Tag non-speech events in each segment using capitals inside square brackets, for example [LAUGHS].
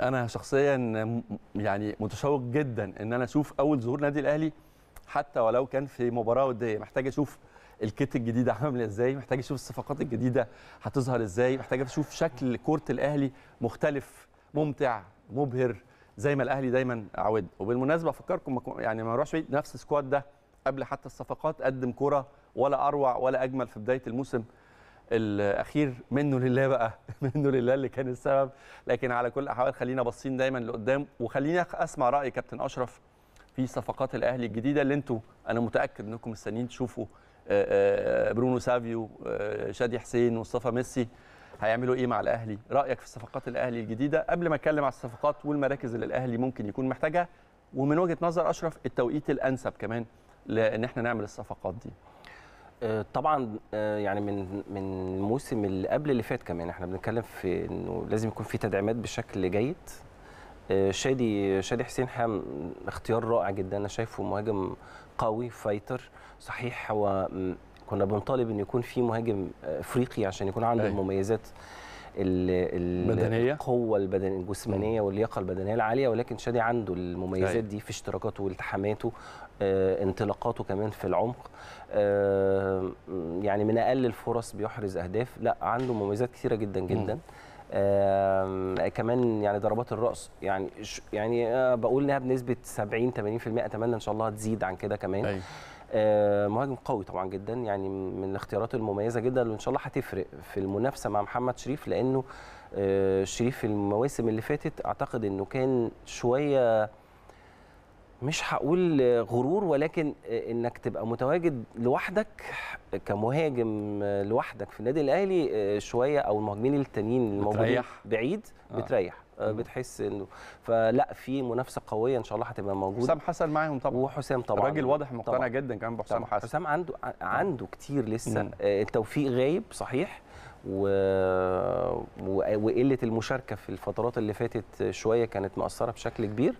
انا شخصيا يعني متشوق جدا ان انا اشوف اول ظهور نادي الاهلي حتى ولو كان في مباراه وديه محتاج اشوف الكيت الجديده عامله ازاي محتاج اشوف الصفقات الجديده هتظهر ازاي محتاج اشوف شكل كوره الاهلي مختلف ممتع مبهر زي ما الاهلي دايما عود وبالمناسبه افكركم يعني ما نروحش بعيد نفس السكواد ده قبل حتى الصفقات قدم كوره ولا اروع ولا اجمل في بدايه الموسم الاخير منه لله بقى [LAUGHS] منه لله اللي كان السبب لكن على كل الاحوال خلينا باصين دايما لقدام وخلينا اسمع راي كابتن اشرف في صفقات الاهلي الجديده اللي انتوا انا متاكد انكم مستنيين تشوفوا برونو سافيو شادي حسين مصطفى ميسي هيعملوا ايه مع الاهلي رايك في صفقات الاهلي الجديده قبل ما اتكلم على الصفقات والمراكز اللي الاهلي ممكن يكون محتاجها ومن وجهه نظر اشرف التوقيت الانسب كمان لان احنا نعمل الصفقات دي آه، طبعا آه، يعني من من الموسم اللي قبل اللي فات كمان احنا بنتكلم في انه لازم يكون في تدعيمات بشكل جيد آه، شادي شادي حسين حام اختيار رائع جدا انا شايفه مهاجم قوي فايتر صحيح هو كنا بنطالب ان يكون في مهاجم افريقي عشان يكون عنده أيه. المميزات بدنية. القوه البدنيه الجسمانيه واللياقه البدنيه العاليه ولكن شادي عنده المميزات أيوة. دي في اشتراكاته والتحاماته آه انطلاقاته كمان في العمق آه يعني من اقل الفرص بيحرز اهداف لا عنده مميزات كثيره جدا جدا م. كمان يعني ضربات الراس يعني يعني آه، بقول انها بنسبه 70 80% اتمنى ان شاء الله تزيد عن كده كمان أيوة. آه، مهاجم قوي طبعا جدا يعني من الاختيارات المميزه جدا وان شاء الله هتفرق في المنافسه مع محمد شريف لانه آه، شريف المواسم اللي فاتت اعتقد انه كان شويه مش هقول غرور ولكن انك تبقى متواجد لوحدك كمهاجم لوحدك في النادي الاهلي شويه او المهاجمين التانيين الموجودين بعيد آه. بتريح آه، بتحس انه فلا في منافسه قويه ان شاء الله هتبقى موجوده حسام حسن معاهم طبعا وحسام طبعا الراجل واضح مقتنع جدا كمان بحسام حسن حسام عنده عنده كتير لسه آه، التوفيق غايب صحيح و... وقله المشاركه في الفترات اللي فاتت شويه كانت مأثره بشكل كبير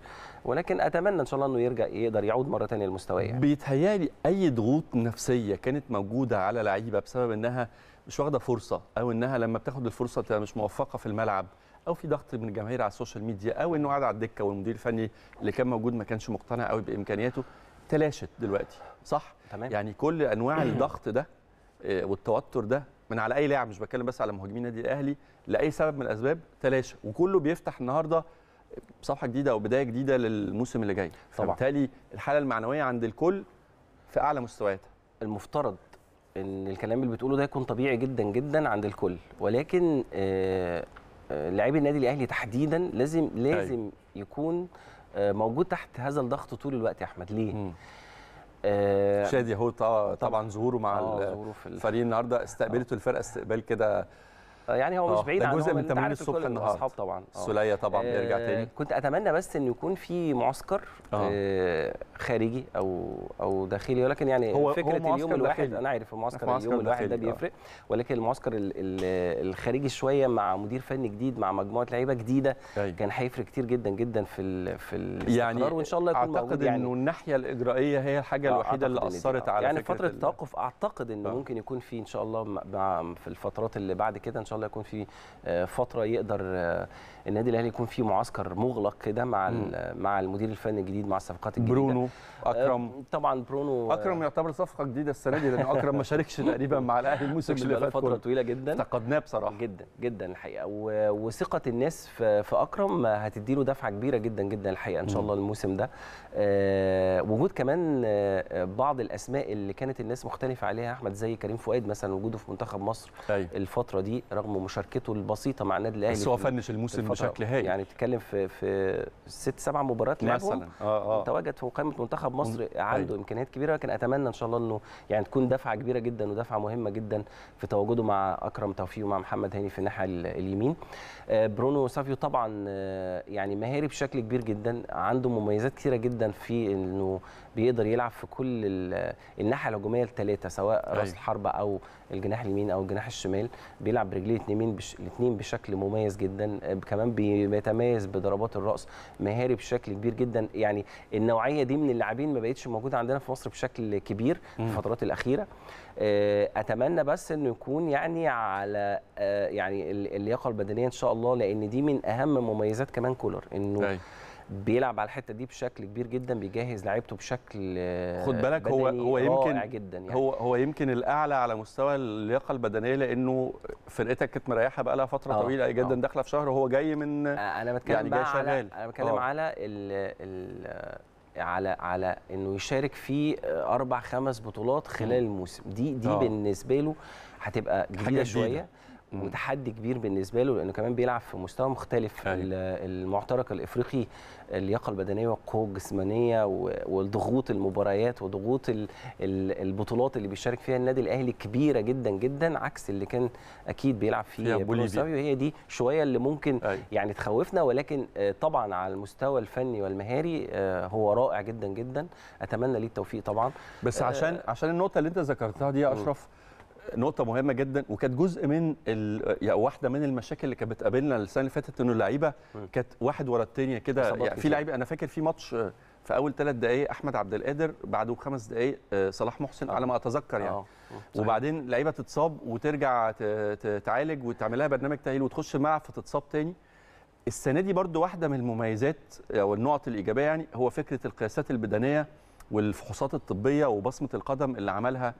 ولكن اتمنى ان شاء الله انه يرجع يقدر يعود مره ثانيه لمستواه يعني. بيتهيالي اي ضغوط نفسيه كانت موجوده على لعيبه بسبب انها مش واخده فرصه او انها لما بتاخد الفرصه تبقى مش موفقه في الملعب او في ضغط من الجماهير على السوشيال ميديا او انه قاعد على الدكه والمدير الفني اللي كان موجود ما كانش مقتنع قوي بامكانياته تلاشت دلوقتي صح تمام. يعني كل انواع الضغط ده آه، والتوتر ده من على اي لاعب مش بتكلم بس على مهاجمين النادي الاهلي لاي سبب من الاسباب تلاشى وكله بيفتح النهارده صفحه جديده او بدايه جديده للموسم اللي جاي طبعا فبالتالي الحاله المعنويه عند الكل في اعلى مستوياتها المفترض ان الكلام اللي بتقوله ده يكون طبيعي جدا جدا عند الكل ولكن آه، آه، لاعبي النادي الاهلي تحديدا لازم لازم أي. أيوه. يكون آه، موجود تحت هذا الضغط طول الوقت يا احمد ليه؟ م. آه، شادي هو طبعا ظهوره مع آه، الفريق النهارده استقبلته الفرقه استقبال كده يعني هو مش آه، بعيد عن جزء من تمرين الصبح النهارده اصحاب طبعا آه. سليه طبعا آه، بيرجع تاني كنت اتمنى بس ان يكون في معسكر خارجي او او داخلي ولكن يعني هو فكره هو اليوم الواحد انا عارف المعسكر اليوم الواحد ده بيفرق ولكن المعسكر الخارجي شويه مع مدير فني جديد مع مجموعه لعيبه جديده أيوه. كان هيفرق كتير جدا جدا في الـ في الـ يعني وان شاء الله يكون اعتقد يعني انه الناحيه الاجرائيه هي الحاجه الوحيده اللي اثرت على يعني فتره التوقف اعتقد انه ممكن يكون في ان شاء الله في الفترات اللي بعد كده ان شاء شاء الله يكون في آه، فتره يقدر آه، النادي الاهلي يكون في معسكر مغلق كده مع مع المدير الفني الجديد مع الصفقات الجديده برونو آه، اكرم طبعا برونو اكرم يعتبر صفقه جديده السنه دي لان اكرم ما شاركش تقريبا مع الاهلي الموسم اللي فات فتره طويله جدا افتقدناه بصراحه جدا جدا الحقيقه وثقه الناس في اكرم هتدي له دفعه كبيره جدا جدا الحقيقه ان شاء الله الموسم ده وجود كمان بعض الاسماء اللي كانت الناس مختلفه عليها احمد زي كريم فؤاد مثلا وجوده في منتخب مصر الفتره دي رغم رغم مشاركته البسيطه مع النادي الاهلي بس هو فنش الموسم بشكل هايل يعني بتتكلم في في ست سبع مباريات مثلا آه آه. تواجد في قائمه منتخب مصر عنده أيوه. امكانيات كبيره لكن اتمنى ان شاء الله انه يعني تكون دفعه كبيره جدا ودفعه مهمه جدا في تواجده مع اكرم توفيق ومع محمد هاني في الناحيه اليمين آه، برونو سافيو طبعا آه، يعني مهاري بشكل كبير جدا عنده مميزات كثيره جدا في انه بيقدر يلعب في كل الناحيه الهجوميه الثلاثه سواء راس أيوه. الحربه او الجناح اليمين او الجناح الشمال بيلعب برجليه الاثنين بش... الاثنين بشكل مميز جدا آه، كمان بيتميز بضربات الراس مهاري بشكل كبير جدا يعني النوعيه دي من اللاعبين ما بقتش موجوده عندنا في مصر بشكل كبير في الفترات الاخيره آه، اتمنى بس انه يكون يعني على آه، يعني اللياقه البدنيه ان شاء الله لان دي من اهم مميزات كمان كولر انه أي. بيلعب على الحته دي بشكل كبير جدا بيجهز لعيبته بشكل آه، خد بالك هو هو يمكن جدا يعني. هو هو يمكن الاعلى على مستوى اللياقه البدنيه لانه فرقتك كانت مريحه بقى لها فتره أوه. طويله جدا آه. داخله في شهر وهو جاي من انا بتكلم يعني جاي شغال على انا بتكلم أوه. على ال ال على على انه يشارك في اربع خمس بطولات خلال الموسم دي دي أوه. بالنسبه له هتبقى جديده شويه وتحدي كبير بالنسبه له لانه كمان بيلعب في مستوى مختلف أيوة. المعترك الافريقي اللياقه البدنيه والقوه الجسمانيه والضغوط المباريات وضغوط البطولات اللي بيشارك فيها النادي الاهلي كبيره جدا جدا عكس اللي كان اكيد بيلعب فيه بوليفيا وهي دي شويه اللي ممكن أيوة. يعني تخوفنا ولكن آه، طبعا على المستوى الفني والمهاري آه، هو رائع جدا جدا اتمنى ليه التوفيق طبعا بس آه، عشان عشان النقطه اللي انت ذكرتها دي يا اشرف نقطه مهمه جدا وكانت جزء من ال... يعني واحده من المشاكل اللي كانت بتقابلنا السنه اللي فاتت انه اللعيبه كانت واحد ورا الثانيه كده يعني في يعني. لعيبه انا فاكر في ماتش في اول ثلاث دقائق احمد عبد القادر بعده بخمس دقائق آه، صلاح محسن على ما آه. اتذكر يعني أوه. أوه. وبعدين لعيبه تتصاب وترجع تعالج وتعمل لها برنامج تاهيل وتخش الملعب فتتصاب تاني السنه دي برضو واحده من المميزات آه، او النقط الايجابيه يعني هو فكره القياسات البدنيه والفحوصات الطبيه وبصمه القدم اللي عملها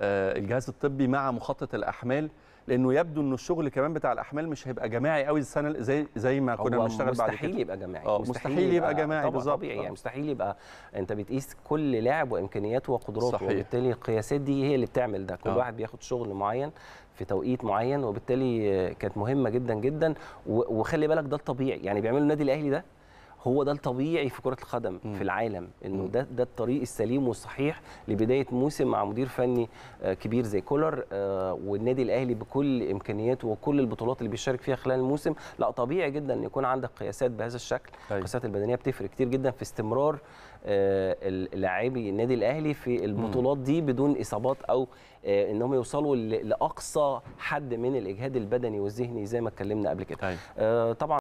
آه، الجهاز الطبي مع مخطط الاحمال لانه يبدو ان الشغل كمان بتاع الاحمال مش هيبقى جماعي قوي السنه زي زي ما كنا بنشتغل بعد كده مستحيل يبقى جماعي آه، مستحيل, مستحيل يبقى جماعي بالظبط طبيعي يعني مستحيل يبقى انت بتقيس كل لاعب وامكانياته وقدراته صحيح. وبالتالي القياسات دي هي اللي بتعمل ده كل أوه. واحد بياخد شغل معين في توقيت معين وبالتالي كانت مهمه جدا جدا وخلي بالك ده الطبيعي يعني بيعملوا النادي الاهلي ده هو ده الطبيعي في كره القدم في العالم انه ده ده الطريق السليم والصحيح لبدايه موسم مع مدير فني آه، كبير زي كولر آه، والنادي الاهلي بكل امكانياته وكل البطولات اللي بيشارك فيها خلال الموسم لا طبيعي جدا ان يكون عندك قياسات بهذا الشكل أيوة. القياسات البدنيه بتفرق كتير جدا في استمرار آه، لاعبي النادي الاهلي في البطولات دي بدون اصابات او انهم يوصلوا لاقصى حد من الاجهاد البدني والذهني زي ما اتكلمنا قبل كده أيوة. طبعا